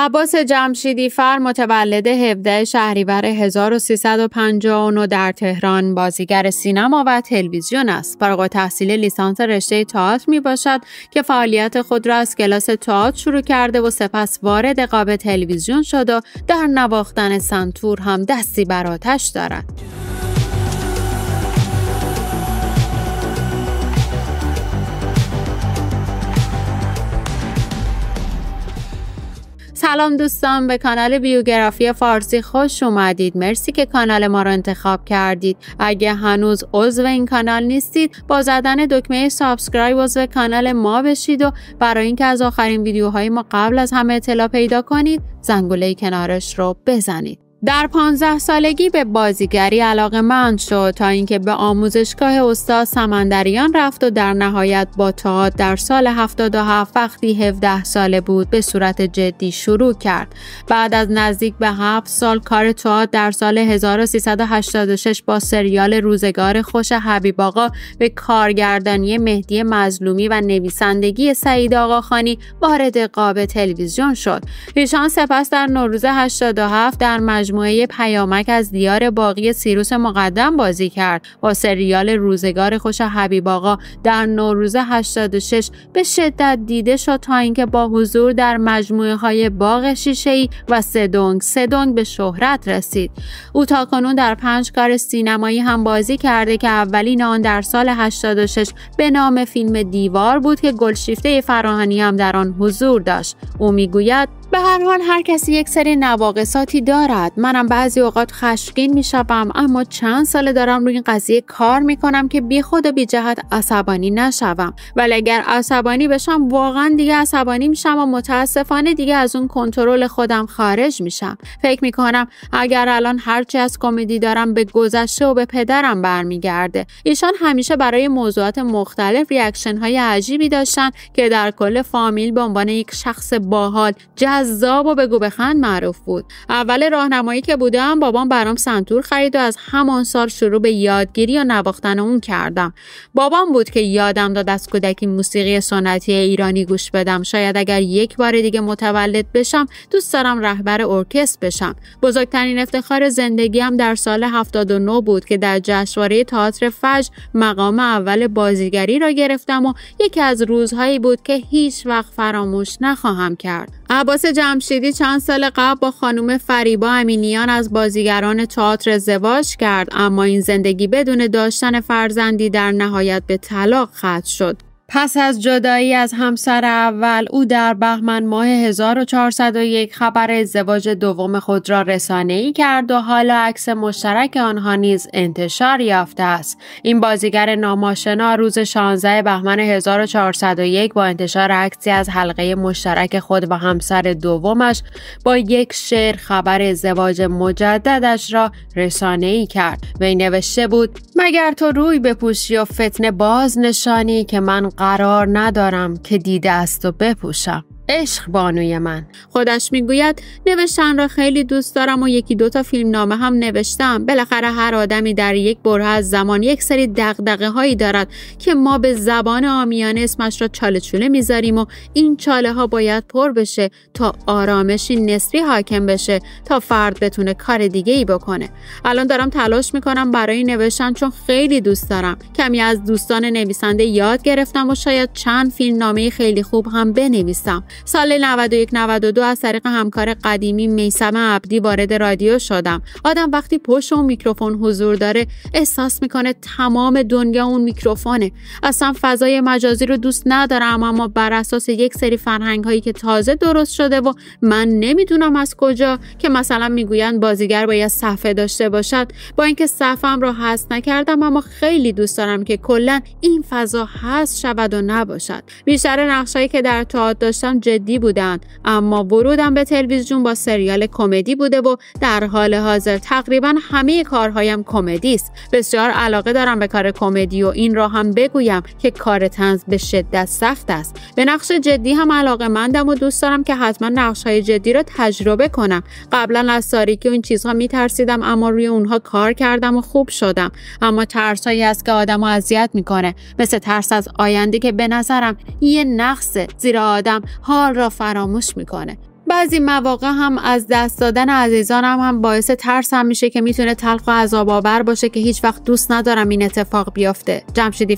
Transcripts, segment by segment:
عباس جمشیدی فر متولد 17 شهریور 1359 در تهران بازیگر سینما و تلویزیون است. فارغ تحصیل لیسانس رشته تئاتر می باشد که فعالیت خود را از کلاس تئاتر شروع کرده و سپس وارد قاب تلویزیون شد و در نواختن سنتور هم دستی بر آتش دارد. سلام دوستان به کانال بیوگرافی فارسی خوش اومدید مرسی که کانال ما رو انتخاب کردید اگه هنوز عضو این کانال نیستید با زدن دکمه سابسکرایب عضو کانال ما بشید و برای اینکه از آخرین ویدیوهای ما قبل از همه اطلاع پیدا کنید زنگوله کنارش رو بزنید در پانزده سالگی به بازیگری علاقه من شد تا اینکه به آموزشگاه استاد سمندریان رفت و در نهایت با تئاتر در سال 77 وقتی 17 ساله بود به صورت جدی شروع کرد بعد از نزدیک به 7 سال کار تئاتر در سال 1386 با سریال روزگار خوش حبیب آقا به کارگردانی مهدی مظلومی و نویسندگی سعید آقاخانی وارد قاب تلویزیون شد ایشان سپس در نوروز 87 در مجموعه پیامک از دیار باقی سیروس مقدم بازی کرد با سریال روزگار خوش حبیب آقا در نوروز 86 به شدت دیده شد تا اینکه با حضور در مجموعه های باغ شیشه ای و سدونگ سدونگ به شهرت رسید او تاکنون در پنج کار سینمایی هم بازی کرده که اولین آن در سال 86 به نام فیلم دیوار بود که گلشیفته فراهانی هم در آن حضور داشت او میگوید به هر حال هر کسی یک سری نواقصاتی دارد منم بعضی اوقات خشمگین میشوم اما چند ساله دارم روی این قضیه کار میکنم که بی خود و بی جهت عصبانی نشوم ولی اگر عصبانی بشم واقعا دیگه عصبانی میشم و متاسفانه دیگه از اون کنترل خودم خارج میشم فکر میکنم اگر الان هرچی از کمدی دارم به گذشته و به پدرم برمیگرده ایشان همیشه برای موضوعات مختلف ریاکشن های عجیبی داشتن که در کل فامیل به عنوان یک شخص باحال جذاب و بگو بخند معروف بود اول راهنمایی که بودم بابام برام سنتور خرید و از همان سال شروع به یادگیری و نواختن اون کردم بابام بود که یادم داد از کودکی موسیقی سنتی ایرانی گوش بدم شاید اگر یک بار دیگه متولد بشم دوست دارم رهبر ارکستر بشم بزرگترین افتخار زندگیم در سال 79 بود که در جشنواره تئاتر فج مقام اول بازیگری را گرفتم و یکی از روزهایی بود که هیچ وقت فراموش نخواهم کرد عباس جمشیدی چند سال قبل با خانم فریبا امینیان از بازیگران تئاتر ازدواج کرد اما این زندگی بدون داشتن فرزندی در نهایت به طلاق ختم شد پس از جدایی از همسر اول او در بهمن ماه 1401 خبر ازدواج دوم خود را رسانه ای کرد و حالا عکس مشترک آنها نیز انتشار یافته است این بازیگر ناماشنا روز 16 بهمن 1401 با انتشار عکسی از حلقه مشترک خود و همسر دومش با یک شعر خبر ازدواج مجددش را رسانه ای کرد وی نوشته بود مگر تو روی بپوشی و فتنه باز نشانی که من قرار ندارم که دیده است و بپوشم عشق بانوی من خودش میگوید نوشتن را خیلی دوست دارم و یکی دوتا فیلم نامه هم نوشتم بالاخره هر آدمی در یک بره از زمان یک سری دقدقه هایی دارد که ما به زبان آمیانه اسمش را چاله چوله میذاریم و این چاله ها باید پر بشه تا آرامشی نسبی حاکم بشه تا فرد بتونه کار دیگه ای بکنه الان دارم تلاش میکنم برای نوشتن چون خیلی دوست دارم کمی از دوستان نویسنده یاد گرفتم و شاید چند فیلم نامه خیلی خوب هم بنویسم سال 91 92 از طریق همکار قدیمی میسم عبدی وارد رادیو شدم آدم وقتی پشت اون میکروفون حضور داره احساس میکنه تمام دنیا اون میکروفونه اصلا فضای مجازی رو دوست ندارم اما بر اساس یک سری فرهنگ هایی که تازه درست شده و من نمیدونم از کجا که مثلا میگویند بازیگر باید صفحه داشته باشد با اینکه صفم رو هست نکردم اما خیلی دوست دارم که کلا این فضا هست شود و نباشد بیشتر نقشهایی که در تئاتر داشتم جدی بودند اما ورودم به تلویزیون با سریال کمدی بوده و در حال حاضر تقریبا همه کارهایم کمدی است بسیار علاقه دارم به کار کمدی و این را هم بگویم که کار تنز به شدت سخت است به نقش جدی هم علاقه مندم و دوست دارم که حتما نقش های جدی را تجربه کنم قبلا از تاریکی اون این چیزها میترسیدم اما روی اونها کار کردم و خوب شدم اما ترسهایی است که آدم اذیت میکنه مثل ترس از آینده که به نظرم یه نقصه زیرا آدم ها را فراموش میکنه بعضی مواقع هم از دست دادن عزیزانم هم باعث ترسم میشه که میتونه تلخ و عذاب آور باشه که هیچ وقت دوست ندارم این اتفاق بیفته.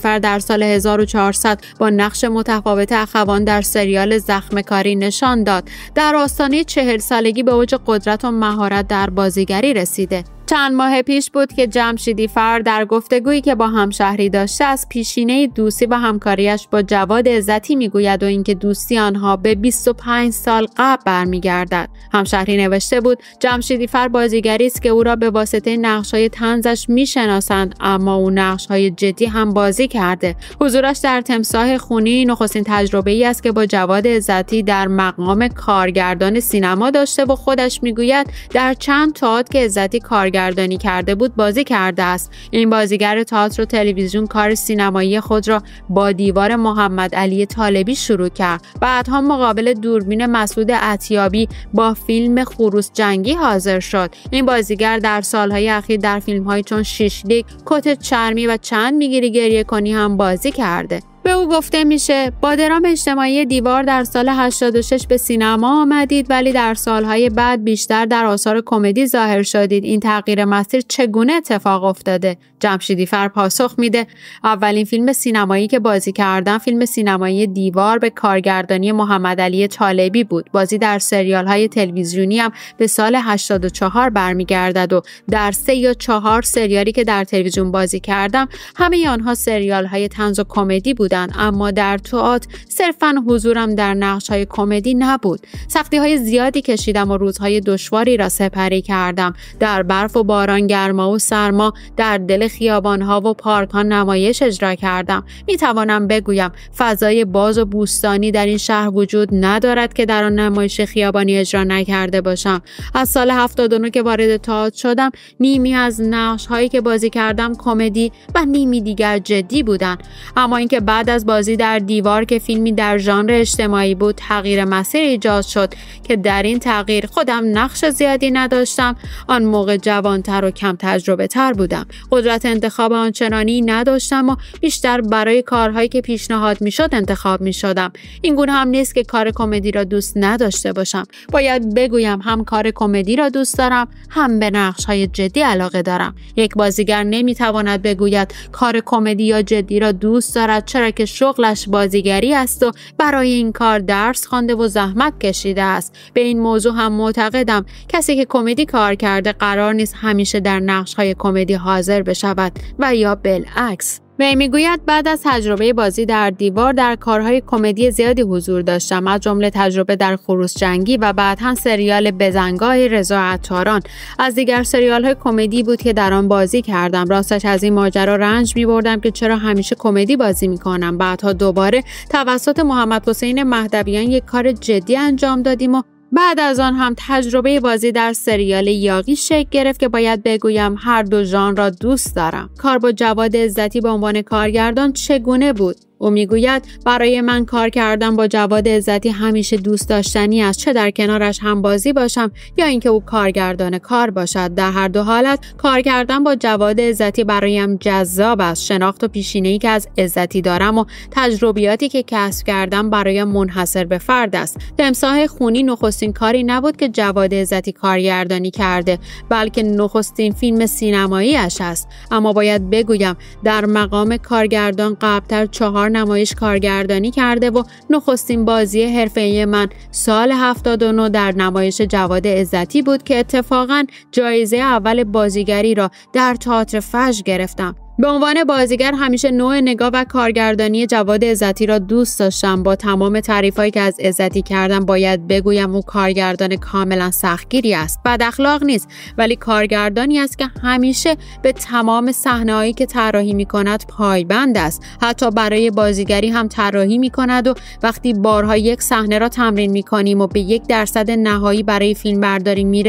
فر در سال 1400 با نقش متفاوت اخوان در سریال زخم کاری نشان داد. در آستانه چهل سالگی به اوج قدرت و مهارت در بازیگری رسیده. چند ماه پیش بود که جمشیدی فر در گفتگویی که با همشهری داشته از پیشینه دوستی و همکاریش با جواد عزتی میگوید و اینکه دوستی آنها به 25 سال قبل برمیگردد همشهری نوشته بود جمشیدی فر بازیگری است که او را به واسطه نقشهای تنزش میشناسند اما او نقشهای جدی هم بازی کرده حضورش در تمساه خونی نخستین تجربه ای است که با جواد عزتی در مقام کارگردان سینما داشته و خودش میگوید در چند تاعت که عزتی کارگردان کارگردانی کرده بود بازی کرده است این بازیگر تئاتر و تلویزیون کار سینمایی خود را با دیوار محمد علی طالبی شروع کرد بعدها مقابل دوربین مسعود عتیابی با فیلم خروس جنگی حاضر شد این بازیگر در سالهای اخیر در های چون شیشلیک کت چرمی و چند میگیری گریه کنی هم بازی کرده به او گفته میشه با درام اجتماعی دیوار در سال 86 به سینما آمدید ولی در سالهای بعد بیشتر در آثار کمدی ظاهر شدید این تغییر مسیر چگونه اتفاق افتاده جمشیدی فر پاسخ میده اولین فیلم سینمایی که بازی کردم فیلم سینمایی دیوار به کارگردانی محمد علی طالبی بود بازی در سریال های تلویزیونی هم به سال 84 برمیگردد و در سه یا چهار سریالی که در تلویزیون بازی کردم همه آنها سریال های تنز و کمدی بود اما در تئاتر صرفا حضورم در نقش های کمدی نبود سختی های زیادی کشیدم و روزهای دشواری را سپری کردم در برف و باران گرما و سرما در دل خیابان ها و پارک ها نمایش اجرا کردم می توانم بگویم فضای باز و بوستانی در این شهر وجود ندارد که در آن نمایش خیابانی اجرا نکرده باشم از سال 79 که وارد تئاتر شدم نیمی از نقش هایی که بازی کردم کمدی و نیمی دیگر جدی بودند اما اینکه بعد بعد از بازی در دیوار که فیلمی در ژانر اجتماعی بود تغییر مسیر ایجاد شد که در این تغییر خودم نقش زیادی نداشتم آن موقع جوانتر و کم تجربه تر بودم قدرت انتخاب آنچنانی نداشتم و بیشتر برای کارهایی که پیشنهاد میشد انتخاب میشدم این گونه هم نیست که کار کمدی را دوست نداشته باشم باید بگویم هم کار کمدی را دوست دارم هم به نقش های جدی علاقه دارم یک بازیگر نمیتواند بگوید کار کمدی یا جدی را دوست دارد چرا که شغلش بازیگری است و برای این کار درس خوانده و زحمت کشیده است به این موضوع هم معتقدم کسی که کمدی کار کرده قرار نیست همیشه در نقش های کمدی حاضر بشود و یا بالعکس وی میگوید بعد از تجربه بازی در دیوار در کارهای کمدی زیادی حضور داشتم از جمله تجربه در خروس جنگی و بعد هم سریال بزنگاه رضا عطاران از دیگر سریال های کمدی بود که در آن بازی کردم راستش از این ماجرا رنج می بردم که چرا همیشه کمدی بازی می کنم بعدها دوباره توسط محمد حسین مهدویان یک کار جدی انجام دادیم و بعد از آن هم تجربه بازی در سریال یاقی شکل گرفت که باید بگویم هر دو ژان را دوست دارم کار با جواد عزتی به عنوان کارگردان چگونه بود او میگوید برای من کار کردن با جواد عزتی همیشه دوست داشتنی است چه در کنارش هم بازی باشم یا اینکه او کارگردان کار باشد در هر دو حالت کار کردن با جواد عزتی برایم جذاب است شناخت و پیشینه‌ای که از عزتی دارم و تجربیاتی که کسب کردم برایم منحصر به فرد است تمساح خونی نخستین کاری نبود که جواد عزتی کارگردانی کرده بلکه نخستین فیلم سینماییاش است اما باید بگویم در مقام کارگردان قبلتر چهار نمایش کارگردانی کرده و نخستین بازی حرفه‌ای من سال 79 در نمایش جواد عزتی بود که اتفاقا جایزه اول بازیگری را در تئاتر فش گرفتم به عنوان بازیگر همیشه نوع نگاه و کارگردانی جواد عزتی را دوست داشتم با تمام تعریفهایی که از عزتی کردم باید بگویم او کارگردان کاملا سختگیری است بد اخلاق نیست ولی کارگردانی است که همیشه به تمام صحنههایی که طراحی میکند پایبند است حتی برای بازیگری هم طراحی میکند و وقتی بارها یک صحنه را تمرین میکنیم و به یک درصد نهایی برای فیلم برداری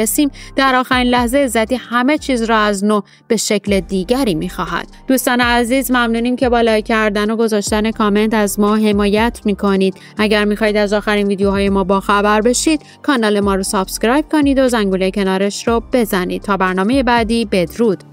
در آخرین لحظه عزتی همه چیز را از نو به شکل دیگری میخواهد دوستان عزیز ممنونیم که با لایک کردن و گذاشتن کامنت از ما حمایت میکنید اگر میخواهید از آخرین ویدیوهای ما با خبر بشید کانال ما رو سابسکرایب کنید و زنگوله کنارش رو بزنید تا برنامه بعدی بدرود